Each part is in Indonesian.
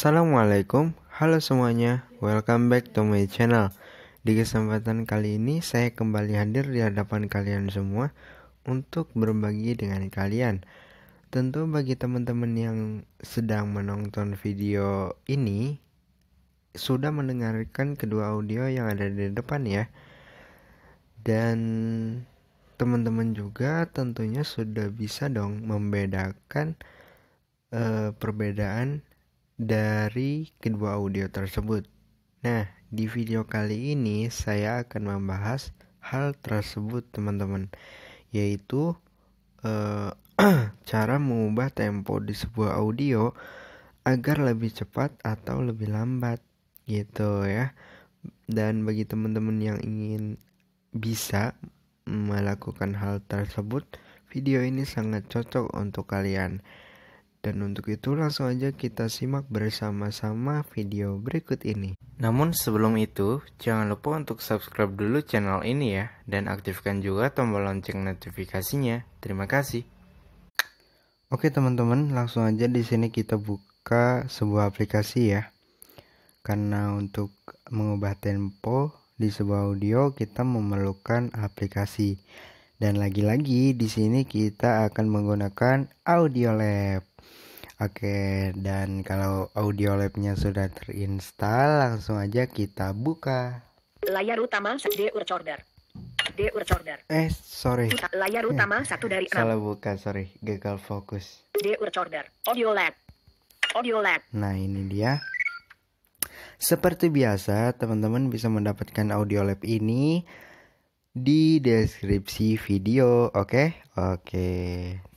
Assalamualaikum, halo semuanya, welcome back to my channel. Di kesempatan kali ini, saya kembali hadir di hadapan kalian semua untuk berbagi dengan kalian. Tentu, bagi teman-teman yang sedang menonton video ini, sudah mendengarkan kedua audio yang ada di depan, ya, dan teman-teman juga tentunya sudah bisa dong membedakan uh, perbedaan dari kedua audio tersebut. Nah, di video kali ini saya akan membahas hal tersebut, teman-teman, yaitu eh, cara mengubah tempo di sebuah audio agar lebih cepat atau lebih lambat, gitu ya. Dan bagi teman-teman yang ingin bisa melakukan hal tersebut, video ini sangat cocok untuk kalian. Dan untuk itu langsung aja kita simak bersama-sama video berikut ini. Namun sebelum itu, jangan lupa untuk subscribe dulu channel ini ya, dan aktifkan juga tombol lonceng notifikasinya. Terima kasih. Oke teman-teman, langsung aja di sini kita buka sebuah aplikasi ya. Karena untuk mengubah tempo di sebuah audio kita memerlukan aplikasi. Dan lagi-lagi di sini kita akan menggunakan Audio Lab. Oke, dan kalau audio labnya sudah terinstall, langsung aja kita buka. Layar utama D recorder. D recorder. Eh, sorry. Layar eh, utama satu dari enam. Salah buka, sorry. Gagal fokus. D recorder. Audio lab. Audio lab. Nah, ini dia. Seperti biasa, teman-teman bisa mendapatkan audio lab ini di deskripsi video, oke? Oke.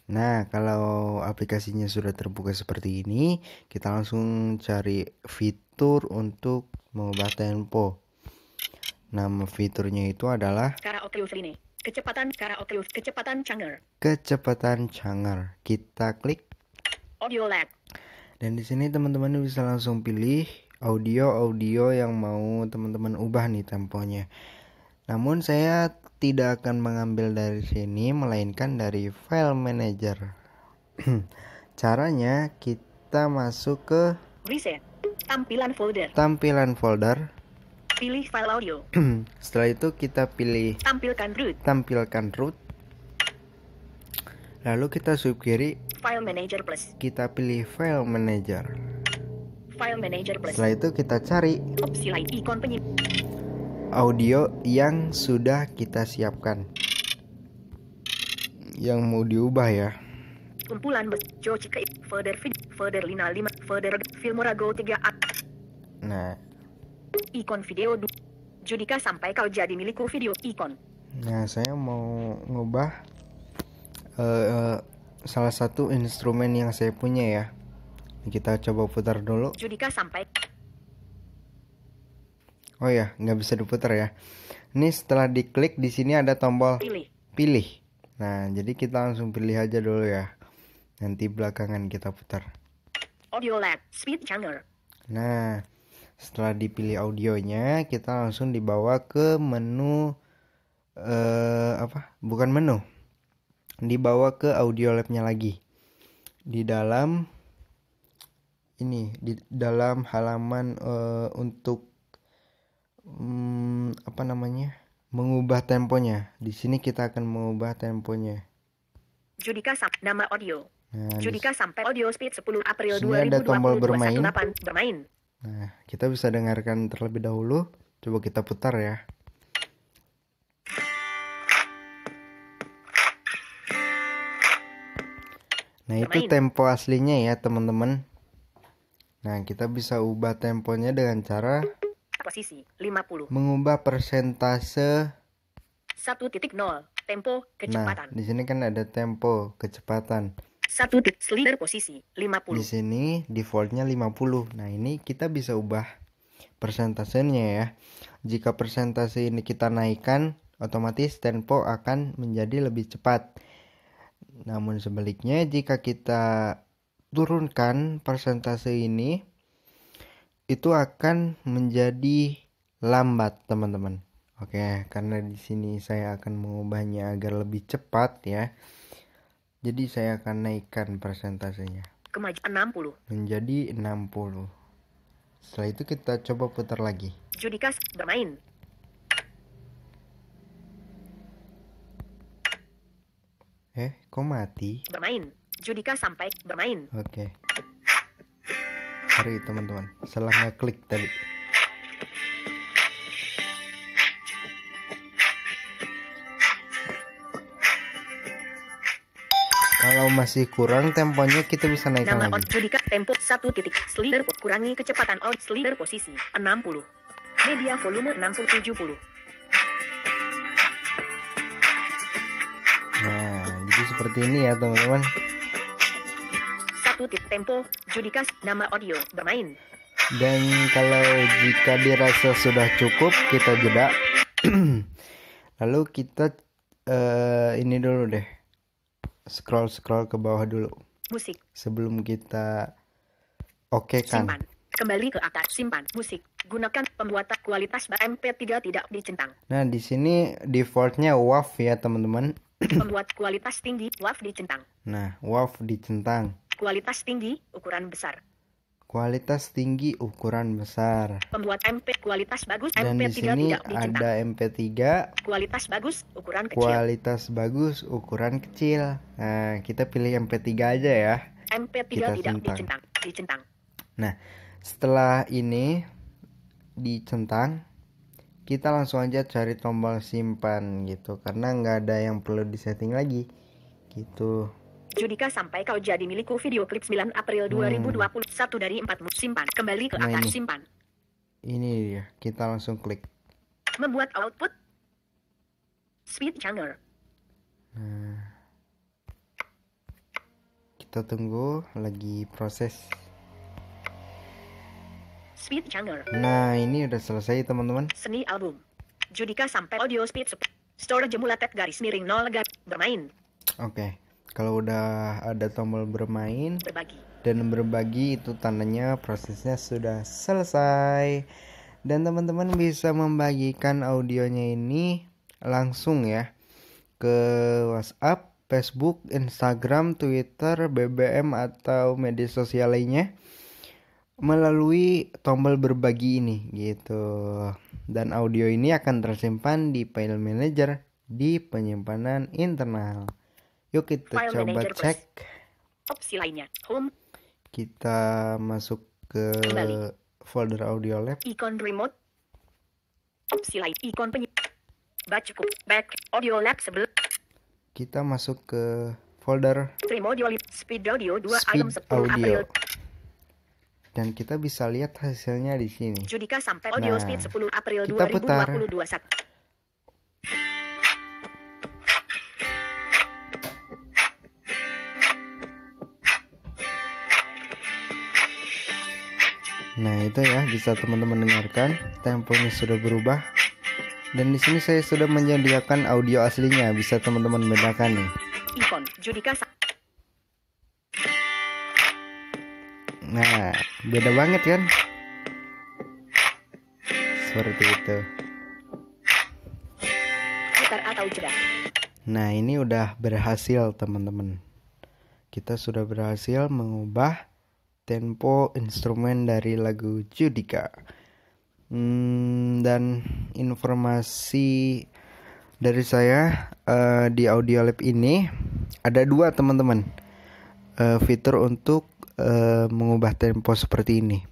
Nah, kalau aplikasinya sudah terbuka seperti ini, kita langsung cari fitur untuk mengubah tempo. Nama fiturnya itu adalah ini. Kecepatan Karaokeus, kecepatan Changer. Kecepatan Changer. Kita klik audio lag. Dan di sini teman-teman bisa langsung pilih audio-audio yang mau teman-teman ubah nih temponya. Namun saya tidak akan mengambil dari sini melainkan dari file manager. Caranya kita masuk ke reset tampilan folder. Tampilan folder. Pilih file audio. Setelah itu kita pilih tampilkan root. Tampilkan root. Lalu kita swipe kiri file manager plus. Kita pilih file manager. File manager plus. Setelah itu kita cari opsi lain ikon penyimpan audio yang sudah kita siapkan yang mau diubah ya kumpulan George further further lina lima further filmorago tiga nah ikon video Judika sampai kau jadi milikku video ikon nah saya mau ngubah uh, uh, salah satu instrumen yang saya punya ya kita coba putar dulu Judika sampai Oh ya, nggak bisa diputar ya. Ini setelah diklik di sini ada tombol pilih. pilih. Nah, jadi kita langsung pilih aja dulu ya. Nanti belakangan kita putar. Audio lab, speed channel. Nah, setelah dipilih audionya, kita langsung dibawa ke menu eh apa? Bukan menu. Dibawa ke audio labnya lagi. Di dalam ini di dalam halaman uh, untuk hmm, apa namanya mengubah temponya. Di sini kita akan mengubah temponya. Judika sam nama audio. Nah, Judika sampai audio speed 10 April sini 2020 ada tombol bermain. bermain. Nah, kita bisa dengarkan terlebih dahulu. Coba kita putar ya. Nah, itu tempo aslinya ya, teman-teman. Nah, kita bisa ubah temponya dengan cara posisi 50. Mengubah persentase 1.0 tempo kecepatan. Nah, di sini kan ada tempo kecepatan. 1 slider posisi 50. Di sini defaultnya 50. Nah, ini kita bisa ubah persentasenya ya. Jika persentase ini kita naikkan, otomatis tempo akan menjadi lebih cepat. Namun sebaliknya jika kita turunkan persentase ini, itu akan menjadi lambat teman-teman. Oke, karena di sini saya akan mengubahnya agar lebih cepat ya. Jadi saya akan naikkan persentasenya. Kemaju 60. Menjadi 60. Setelah itu kita coba putar lagi. Judikas bermain. Eh, kok mati? Bermain. Judika sampai bermain. Oke. Okay sorry teman-teman salah ngeklik tadi Kalau masih kurang temponya kita bisa naikkan Nama lagi. Judika tempo 1 titik slider kurangi kecepatan out slider posisi 60. Media volume 60 70. Nah, jadi seperti ini ya teman-teman satu tempo, judikas nama audio bermain. Dan kalau jika dirasa sudah cukup, kita jeda. Lalu kita uh, ini dulu deh. Scroll scroll ke bawah dulu. Musik. Sebelum kita oke okay kan. Simpan. Kembali ke atas simpan musik. Gunakan pembuatan kualitas MP3 tidak dicentang. Nah, di sini defaultnya waf ya, teman-teman. Pembuat kualitas tinggi waf dicentang. Nah, waf dicentang. Kualitas tinggi, ukuran besar. Kualitas tinggi, ukuran besar. Pembuat MP kualitas bagus. Dan MP3 di sini ada MP3. Kualitas bagus, ukuran kecil. Kualitas bagus, ukuran kecil. Nah, kita pilih MP3 aja ya. MP3 kita tidak dicentang. Dicentang. Nah, setelah ini dicentang, kita langsung aja cari tombol simpan gitu karena nggak ada yang perlu disetting lagi gitu Judika sampai kau jadi milikku video klip 9 April 2021 hmm. dari 4 simpan kembali ke nah, atas simpan ini dia kita langsung klik membuat output speed channel nah kita tunggu lagi proses speed channel nah ini udah selesai teman-teman seni album Judika sampai audio speed store jemulatet garis miring nol garis bermain oke okay kalau udah ada tombol bermain berbagi. dan berbagi itu tandanya prosesnya sudah selesai dan teman-teman bisa membagikan audionya ini langsung ya ke WhatsApp, Facebook, Instagram, Twitter, BBM atau media sosial lainnya melalui tombol berbagi ini gitu. Dan audio ini akan tersimpan di file manager di penyimpanan internal. Yuk kita File coba Manager cek. Plus. Opsi lainnya, home. Kita masuk ke Kembali. folder audio lab. Ikon remote. Opsi lain, ikon peny baca back audio lab sebelum. Kita masuk ke folder audio Speed Audio 2 Speed item 10 audio. April. Dan kita bisa lihat hasilnya di sini. Judika sampai audio nah, speed 10 April kita Putar. itu ya bisa teman-teman dengarkan temponya sudah berubah dan di sini saya sudah menyediakan audio aslinya bisa teman-teman bedakan nih Nah, beda banget kan? Seperti itu. Nah, ini udah berhasil, teman-teman. Kita sudah berhasil mengubah tempo instrumen dari lagu Judika hmm, dan informasi dari saya uh, di audio lab ini ada dua teman-teman uh, fitur untuk uh, mengubah tempo seperti ini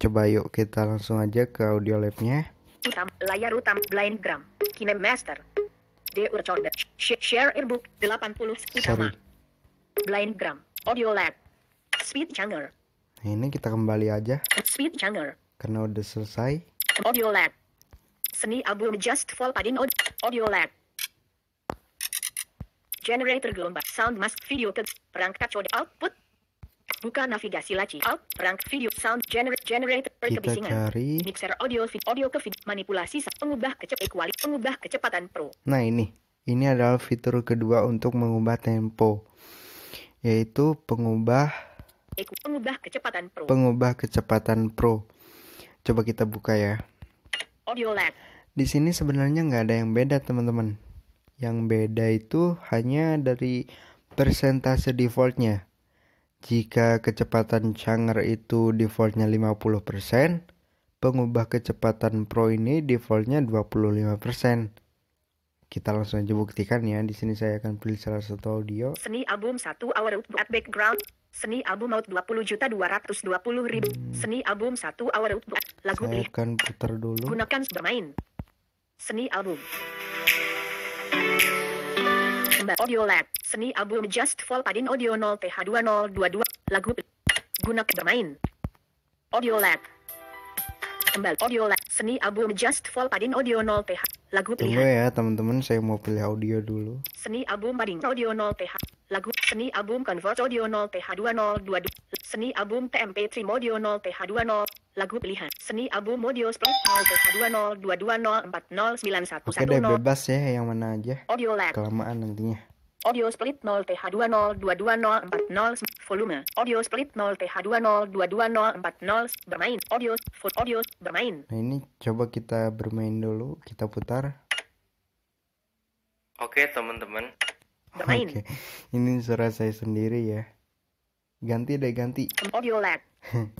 coba yuk kita langsung aja ke audio labnya utam layar utam blind gram kinemaster Dear Share Airbook 80 utama. Blind Gram. Audio Lab. Speed changer. ini kita kembali aja. Speed channel. Karena udah selesai. Audio Lab. Seni album Just Fall Padin Audio lab. Generator gelombang. Sound mask video ke perangkat code output. Buka navigasi laci out perangkat video sound generate generator kebisingan. cari mixer audio feed audio ke feed manipulasi pengubah kecepatan equali eh, pengubah kecepatan pro. Nah ini ini adalah fitur kedua untuk mengubah tempo yaitu pengubah Pengubah kecepatan pro. Pengubah kecepatan pro. Coba kita buka ya. Audio lag. Di sini sebenarnya nggak ada yang beda teman-teman. Yang beda itu hanya dari persentase defaultnya. Jika kecepatan Chang'er itu defaultnya 50%, pengubah kecepatan Pro ini defaultnya 25%. Kita langsung aja buktikan ya. Di sini saya akan pilih salah satu audio. Seni album 1 hour Background Seni album out 20 juta 220 ribu. Seni album 1 hour out. Lagu Saya akan putar dulu. Gunakan bermain. Seni album. Sembah audio lab. Seni album Just Fall Padin Audio 0 TH2022. Lagu gunakan bermain. Audio lab. Kembali audio lab. Seni album Just Fall Padin Audio 0 TH. Lagu pilihan. Tunggu ya teman-teman, saya mau pilih audio dulu. Seni album Padin Audio 0 TH. Lagu seni album convert audio 0 th 2022 Seni album TMP Modio 0 th 20 Lagu pilihan seni album Modio Split 0 PH2022040911. Oke deh bebas ya yang mana aja. Audio lag. Kelamaan nantinya. Audio split 0 TH20220409 volume. Audio split 0 TH202240 bermain. Audio for audio bermain. Nah ini coba kita bermain dulu, kita putar. Oke, teman-teman. Oke, okay. ini suara saya sendiri ya. Ganti deh ganti. Audio lab.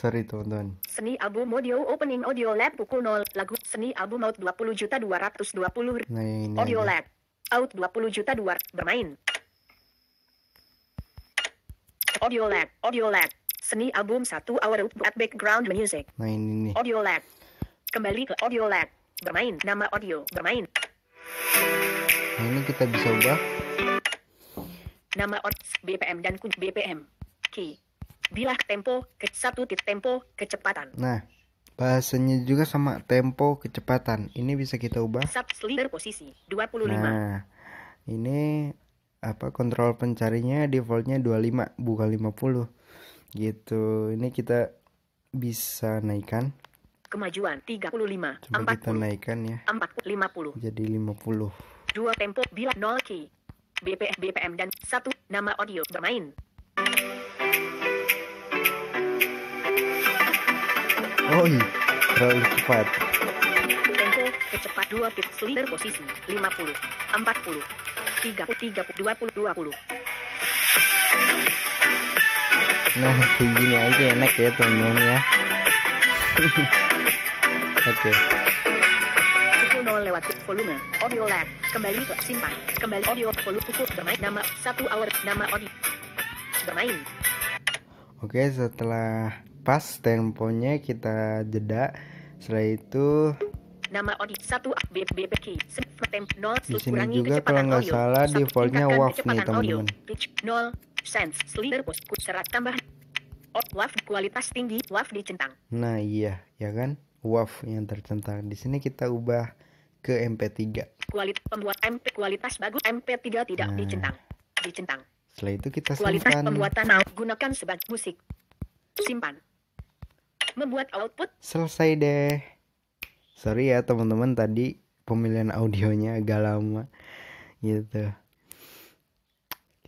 Sorry teman-teman. Seni album audio opening audio lab pukul 0 lagu seni album out 20 juta 220 nah, ini audio aja. lab out 20 juta 2 bermain. Audio lab, audio lab. Seni album 1 hour at background music. Nah ini nih. Audio lab. Kembali ke audio lab. Bermain nama audio bermain nah ini kita bisa ubah nama Ort BPM dan kunci BPM key bilah tempo ke satu titik tempo kecepatan nah bahasanya juga sama tempo kecepatan ini bisa kita ubah sub slider posisi 25 nah ini apa kontrol pencarinya defaultnya 25 bukan 50 gitu ini kita bisa naikkan kemajuan 35 Coba 40 kita naikkan ya 40 50 jadi 50 2 tempo bila 0 key. BP, BPM dan 1 nama audio bermain. Oh terlalu cepat. Tempo kecepat 2 tips slider posisi 50, 40, 30, 30, 20, 20. Nah, begini aja enak ya teman-teman ya. Oke. okay volume, ya? audio lag, kembali ke simpan, kembali audio volume cukup bermain nama satu hour nama audio bermain. Oke setelah pas temponya kita jeda setelah itu nama odi satu B B B K di sini juga kalau nggak salah defaultnya WAV nih teman-teman. Nol sense slider post serat tambah oh, WAV kualitas tinggi WAV dicentang. Nah iya ya kan WAV yang tercentang. Di sini kita ubah ke MP3. Kualitas pembuat MP kualitas bagus MP3 tidak nah. dicentang. Dicentang. Setelah itu kita simpan. Kualitas pembuatan mau gunakan sebagai musik. Simpan. Membuat output. Selesai deh. Sorry ya teman-teman tadi pemilihan audionya agak lama gitu.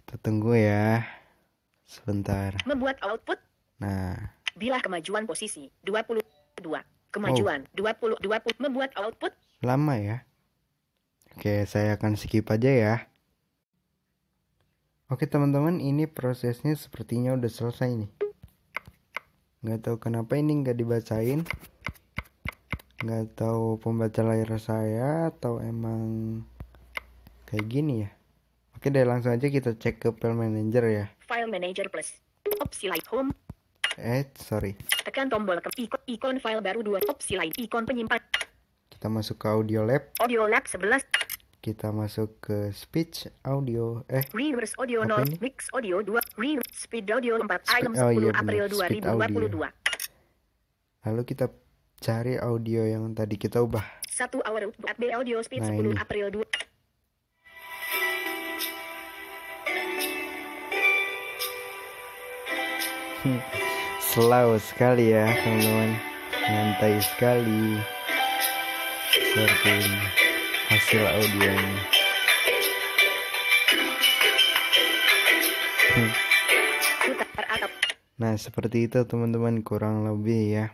Kita tunggu ya. Sebentar. Membuat output. Nah. Bila kemajuan posisi 22 kemajuan oh. 20 20 membuat output lama ya. Oke, saya akan skip aja ya. Oke teman-teman, ini prosesnya sepertinya udah selesai nih. Nggak tahu kenapa ini nggak dibacain. Nggak tahu pembaca layar saya atau emang kayak gini ya. Oke deh, langsung aja kita cek ke file manager ya. File manager plus opsi light home. Eh, sorry. Tekan tombol ke ikon, ikon file baru dua opsi lain ikon penyimpan kita masuk ke audio lab. Audio lab 11. Kita masuk ke speech audio eh reverse audio apa 0, ini? mix audio 2, reverse speed audio 4, speed, item 10 oh, iya, April 2022. Lalu kita cari audio yang tadi kita ubah. 1 hour B audio speed nah, 10 ini. April 2. Hmm. Slow sekali ya teman-teman Nyantai sekali ini hasil audionya Nah seperti itu teman-teman kurang lebih ya.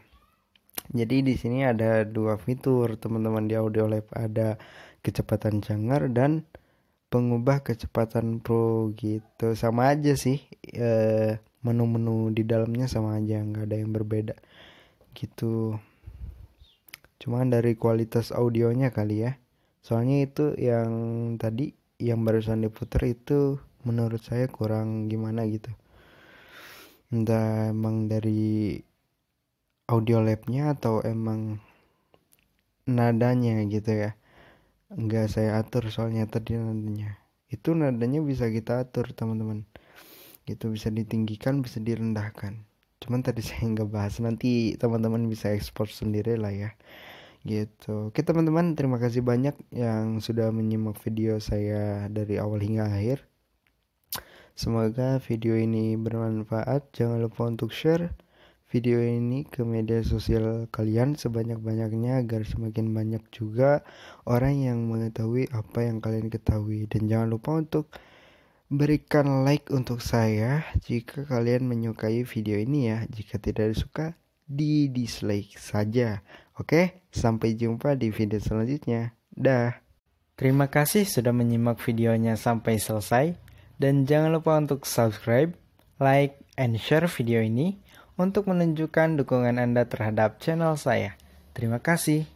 Jadi di sini ada dua fitur teman-teman di Audio Lab ada kecepatan Cangar dan pengubah kecepatan Pro gitu sama aja sih eh, menu-menu di dalamnya sama aja nggak ada yang berbeda gitu cuman dari kualitas audionya kali ya. Soalnya itu yang tadi yang barusan diputer itu menurut saya kurang gimana gitu. Entah emang dari audio labnya atau emang nadanya gitu ya. Enggak saya atur soalnya tadi nadanya. Itu nadanya bisa kita atur teman-teman. itu bisa ditinggikan, bisa direndahkan cuman tadi saya nggak bahas nanti teman-teman bisa ekspor sendiri lah ya gitu oke teman-teman terima kasih banyak yang sudah menyimak video saya dari awal hingga akhir semoga video ini bermanfaat jangan lupa untuk share video ini ke media sosial kalian sebanyak-banyaknya agar semakin banyak juga orang yang mengetahui apa yang kalian ketahui dan jangan lupa untuk Berikan like untuk saya jika kalian menyukai video ini ya. Jika tidak suka di dislike saja. Oke, sampai jumpa di video selanjutnya. Dah. Terima kasih sudah menyimak videonya sampai selesai dan jangan lupa untuk subscribe, like, and share video ini untuk menunjukkan dukungan Anda terhadap channel saya. Terima kasih.